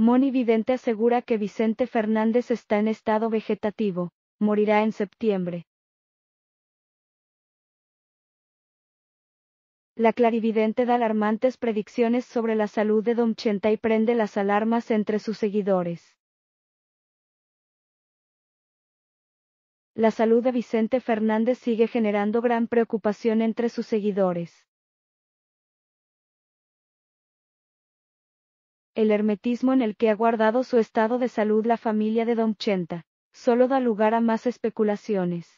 Moni Vidente asegura que Vicente Fernández está en estado vegetativo, morirá en septiembre. La clarividente da alarmantes predicciones sobre la salud de Don Chenta y prende las alarmas entre sus seguidores. La salud de Vicente Fernández sigue generando gran preocupación entre sus seguidores. el hermetismo en el que ha guardado su estado de salud la familia de Don Chenta, solo da lugar a más especulaciones.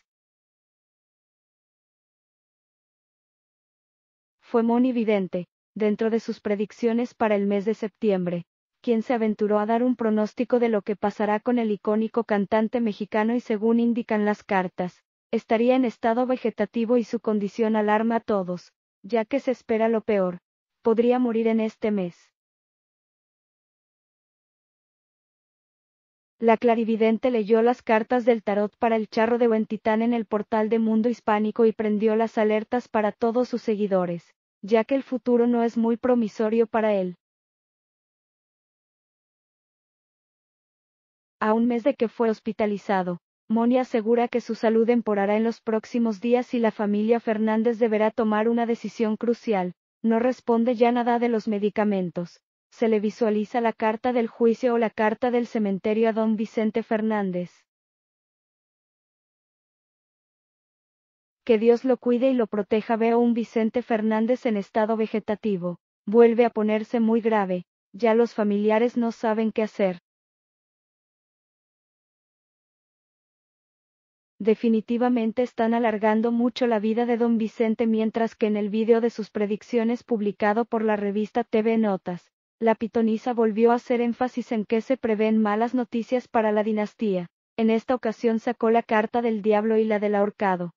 Fue Moni Vidente, dentro de sus predicciones para el mes de septiembre, quien se aventuró a dar un pronóstico de lo que pasará con el icónico cantante mexicano y según indican las cartas, estaría en estado vegetativo y su condición alarma a todos, ya que se espera lo peor, podría morir en este mes. la clarividente leyó las cartas del tarot para el charro de Titán en el portal de Mundo Hispánico y prendió las alertas para todos sus seguidores, ya que el futuro no es muy promisorio para él. A un mes de que fue hospitalizado, Moni asegura que su salud emporará en los próximos días y la familia Fernández deberá tomar una decisión crucial. No responde ya nada de los medicamentos, se le visualiza la carta del juicio o la carta del cementerio a don Vicente Fernández. Que Dios lo cuide y lo proteja. Veo un Vicente Fernández en estado vegetativo. Vuelve a ponerse muy grave. Ya los familiares no saben qué hacer. definitivamente están alargando mucho la vida de don Vicente mientras que en el vídeo de sus predicciones publicado por la revista TV Notas, la pitonisa volvió a hacer énfasis en que se prevén malas noticias para la dinastía. En esta ocasión sacó la carta del diablo y la del ahorcado.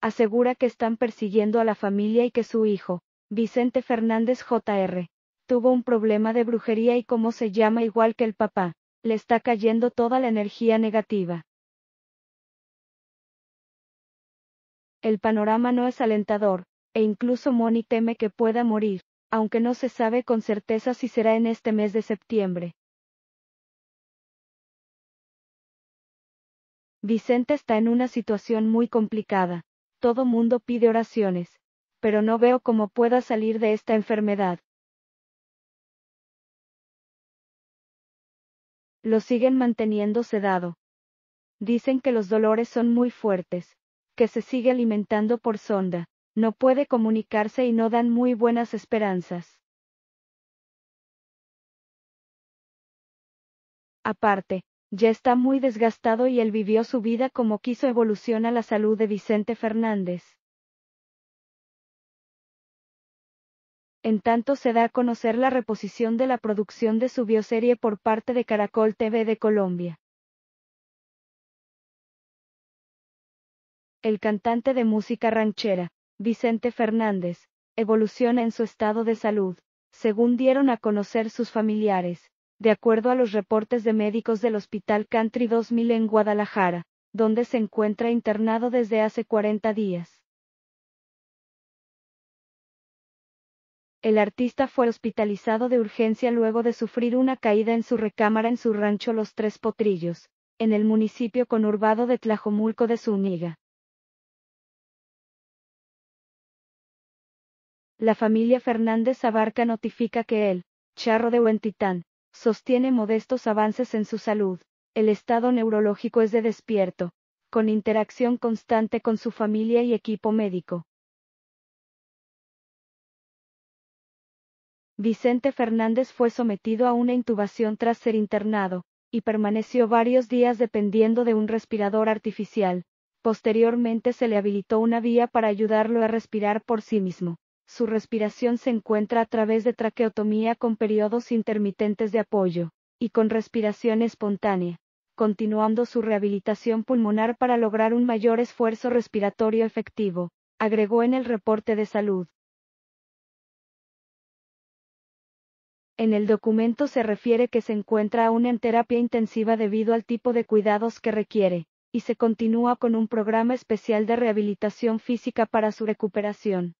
Asegura que están persiguiendo a la familia y que su hijo, Vicente Fernández Jr., tuvo un problema de brujería y como se llama igual que el papá, le está cayendo toda la energía negativa. El panorama no es alentador, e incluso Moni teme que pueda morir, aunque no se sabe con certeza si será en este mes de septiembre. Vicente está en una situación muy complicada. Todo mundo pide oraciones, pero no veo cómo pueda salir de esta enfermedad. Lo siguen manteniendo sedado. Dicen que los dolores son muy fuertes, que se sigue alimentando por sonda, no puede comunicarse y no dan muy buenas esperanzas. Aparte, ya está muy desgastado y él vivió su vida como quiso evoluciona la salud de Vicente Fernández. En tanto se da a conocer la reposición de la producción de su bioserie por parte de Caracol TV de Colombia. El cantante de música ranchera, Vicente Fernández, evoluciona en su estado de salud, según dieron a conocer sus familiares, de acuerdo a los reportes de médicos del Hospital Country 2000 en Guadalajara, donde se encuentra internado desde hace 40 días. El artista fue hospitalizado de urgencia luego de sufrir una caída en su recámara en su rancho Los Tres Potrillos, en el municipio conurbado de Tlajomulco de Zúñiga. La familia Fernández Abarca notifica que él, charro de Huentitán sostiene modestos avances en su salud. El estado neurológico es de despierto, con interacción constante con su familia y equipo médico. Vicente Fernández fue sometido a una intubación tras ser internado, y permaneció varios días dependiendo de un respirador artificial. Posteriormente se le habilitó una vía para ayudarlo a respirar por sí mismo su respiración se encuentra a través de traqueotomía con periodos intermitentes de apoyo, y con respiración espontánea, continuando su rehabilitación pulmonar para lograr un mayor esfuerzo respiratorio efectivo, agregó en el reporte de salud. En el documento se refiere que se encuentra aún en terapia intensiva debido al tipo de cuidados que requiere, y se continúa con un programa especial de rehabilitación física para su recuperación.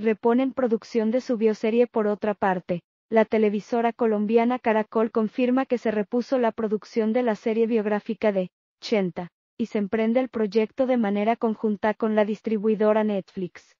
Reponen producción de su bioserie por otra parte. La televisora colombiana Caracol confirma que se repuso la producción de la serie biográfica de Chenta, y se emprende el proyecto de manera conjunta con la distribuidora Netflix.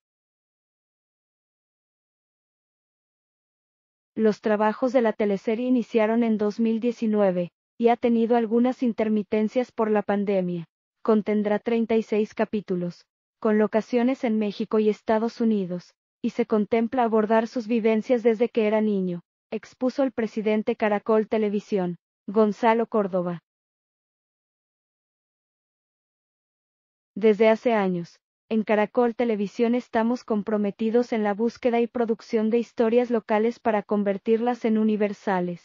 Los trabajos de la teleserie iniciaron en 2019, y ha tenido algunas intermitencias por la pandemia. Contendrá 36 capítulos, con locaciones en México y Estados Unidos, y se contempla abordar sus vivencias desde que era niño, expuso el presidente Caracol Televisión, Gonzalo Córdoba. Desde hace años, en Caracol Televisión estamos comprometidos en la búsqueda y producción de historias locales para convertirlas en universales.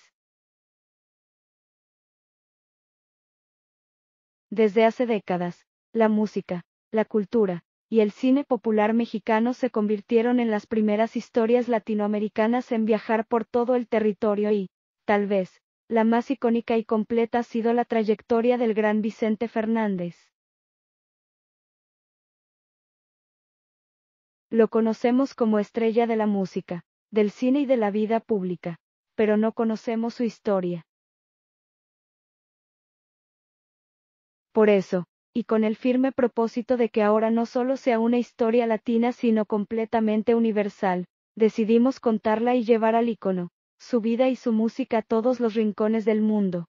Desde hace décadas, la música, la cultura, y el cine popular mexicano se convirtieron en las primeras historias latinoamericanas en viajar por todo el territorio y, tal vez, la más icónica y completa ha sido la trayectoria del gran Vicente Fernández. Lo conocemos como estrella de la música, del cine y de la vida pública, pero no conocemos su historia. Por eso, y con el firme propósito de que ahora no solo sea una historia latina sino completamente universal, decidimos contarla y llevar al ícono, su vida y su música a todos los rincones del mundo.